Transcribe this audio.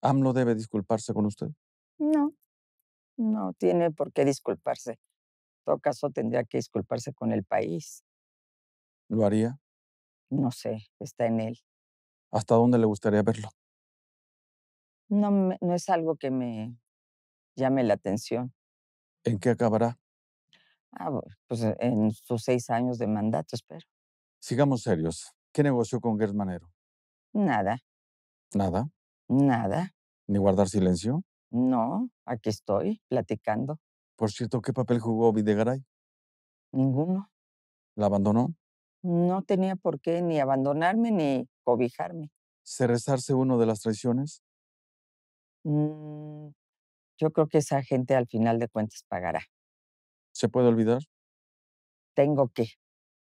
¿AMLO debe disculparse con usted? No, no tiene por qué disculparse. En todo caso, tendría que disculparse con el país. ¿Lo haría? No sé, está en él. ¿Hasta dónde le gustaría verlo? No, no es algo que me llame la atención. ¿En qué acabará? Ah, pues eh, en sus seis años de mandato, espero. Sigamos serios. ¿Qué negoció con Gertz Manero? Nada. ¿Nada? Nada. ¿Ni guardar silencio? No, aquí estoy, platicando. Por cierto, ¿qué papel jugó Videgaray? Ninguno. ¿La abandonó? No tenía por qué ni abandonarme ni cobijarme. ¿Se rezarse uno de las traiciones? Mm, yo creo que esa gente al final de cuentas pagará. ¿Se puede olvidar? Tengo que.